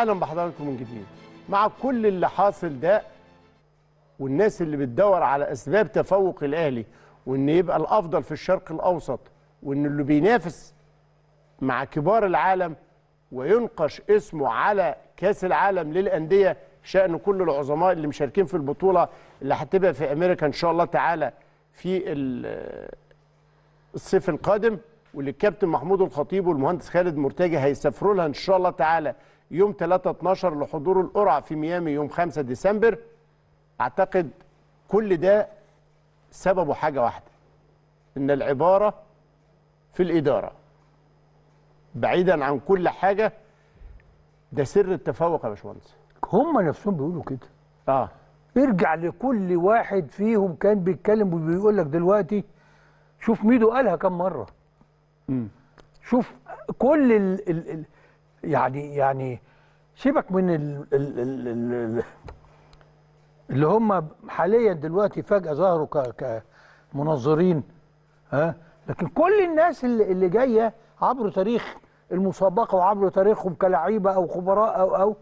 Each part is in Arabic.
اهلا بحضراتكم من جديد مع كل اللي حاصل ده والناس اللي بتدور على اسباب تفوق الاهلي وان يبقى الافضل في الشرق الاوسط وان اللي بينافس مع كبار العالم وينقش اسمه على كاس العالم للانديه شان كل العظماء اللي مشاركين في البطوله اللي هتبقى في امريكا ان شاء الله تعالى في الصيف القادم واللي الكابتن محمود الخطيب والمهندس خالد مرتجي هيسافروا لها ان شاء الله تعالى يوم 3 12 لحضور القرعه في ميامي يوم 5 ديسمبر اعتقد كل ده سببه حاجه واحده ان العباره في الاداره بعيدا عن كل حاجه ده سر التفوق يا باشمهندس هم نفسهم بيقولوا كده اه ارجع لكل واحد فيهم كان بيتكلم وبيقول لك دلوقتي شوف ميدو قالها كم مره شوف كل ال ال الـ يعني يعني سيبك من ال ال الـ الـ اللي هم حاليا دلوقتي فجاه ظهروا كمنظرين ها لكن كل الناس اللي, اللي جايه عبر تاريخ المسابقه وعبر تاريخهم كلعيبه او خبراء او او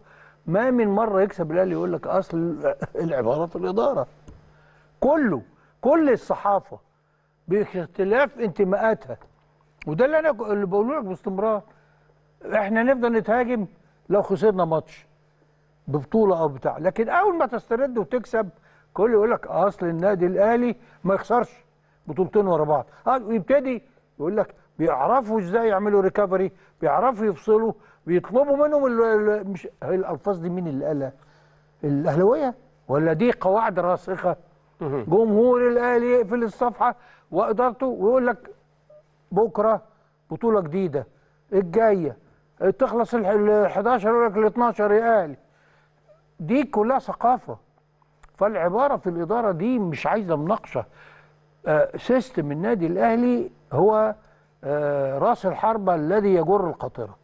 ما من مره يكسب الاهلي يقول لك اصل العباره في الاداره كله كل الصحافه باختلاف انتماءاتها وده اللي انا اللي بقوله لك باستمرار احنا نفضل نتهاجم لو خسرنا ماتش ببطوله او بتاع لكن اول ما تسترد وتكسب كل يقول لك اصل النادي الاهلي ما يخسرش بطولتين ورا بعض ويبتدي آه، يقول لك بيعرفوا ازاي يعملوا ريكفري بيعرفوا يفصلوا بيطلبوا منهم مش الالفاظ دي مين اللي قالها الاهلاويه ولا دي قواعد راسخه جمهور الاهلي يقفل الصفحه وادارته ويقول لك بكره بطوله جديده الجايه تخلص ال 11 يقول لك ال 12 يا اهلي دي كلها ثقافه فالعباره في الاداره دي مش عايزه مناقشه آه سيستم النادي الاهلي هو آه راس الحربه الذي يجر القاطره